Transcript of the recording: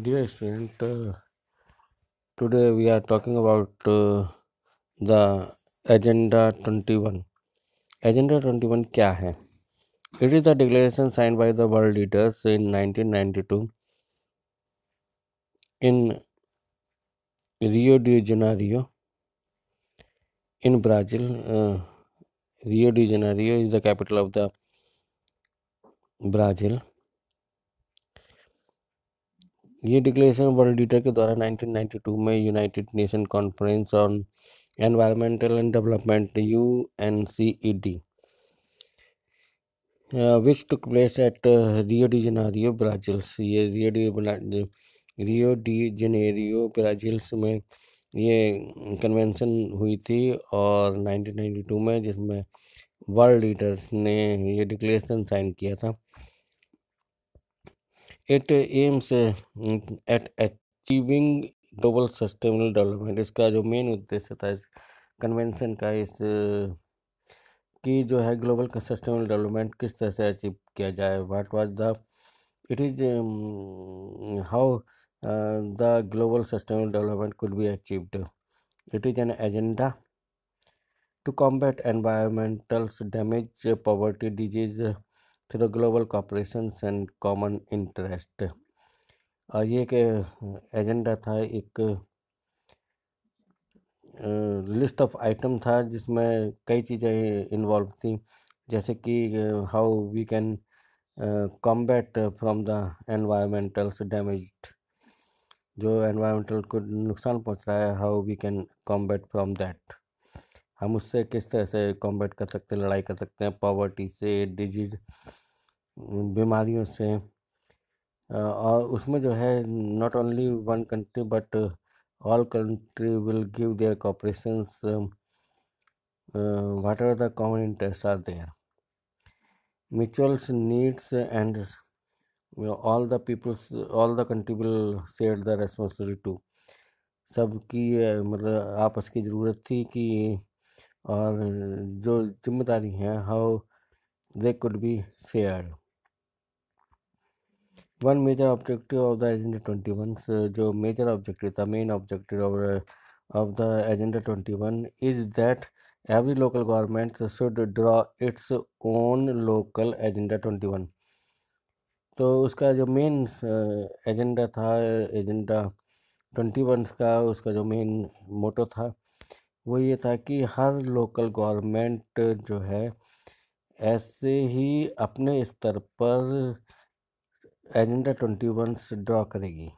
dear student uh, today we are talking about uh, the agenda 21 agenda 21 क्या है it is the declaration signed by the world leaders in 1992 in rio de janeiro in brazil uh, rio de janeiro is the capital of the brazil ये declaration world leader के द्वारा 1992 में United Nation conference on environmental and development U N C E D which took place at Rio de Janeiro Brazils ये Rio de Rio de Janeiro Brazils में ये convention हुई थी और 1992 में जिसमें वर्ल्ड लीडर्स ने ये डिक्लेरेशन साइन किया था it aims at achieving global sustainable development इसका जो मेन उद्देश्य था इस कन्वेंशन का इस कि जो है ग्लोबल सस्टेनेबल डेवलपमेंट किस तरह से अचीव किया जाए what was the it is how the global sustainable development could be achieved it is an agenda to combat environmentals damage poverty disease through global cooperation and common interest और ये एक agenda था एक list of item था जिसमें कई चीज़ें involve थी जैसे कि how we can combat from the environmentals damage जो एनवायरमेंटल को नुकसान पहुंच रहा है how we can combat from that हम उससे किस तरह से कॉम्बैट कर सकते हैं लड़ाई कर सकते हैं पॉवर्टी से डिजीज बीमारियों से और उसमें जो है not only one country but all country will give their cooperation what are the common interest are their mutuals needs and all the peoples all the country will share the responsibility to सबकी मतलब आपस की ज़रूरत थी कि और जो जिम्मेदारी हैं how they could be shared one major objective of the agenda twenty one जो मेजर ऑब्जेक्टिव था main objective of the agenda twenty one is that every local government should draw its own local agenda twenty one तो उसका जो main agenda uh, था agenda twenty one का उसका जो main motto था वो ये था कि हर लोकल गवर्नमेंट जो है ऐसे ही अपने स्तर पर एजेंडा ट्वेंटी वन से ड्रॉ करेगी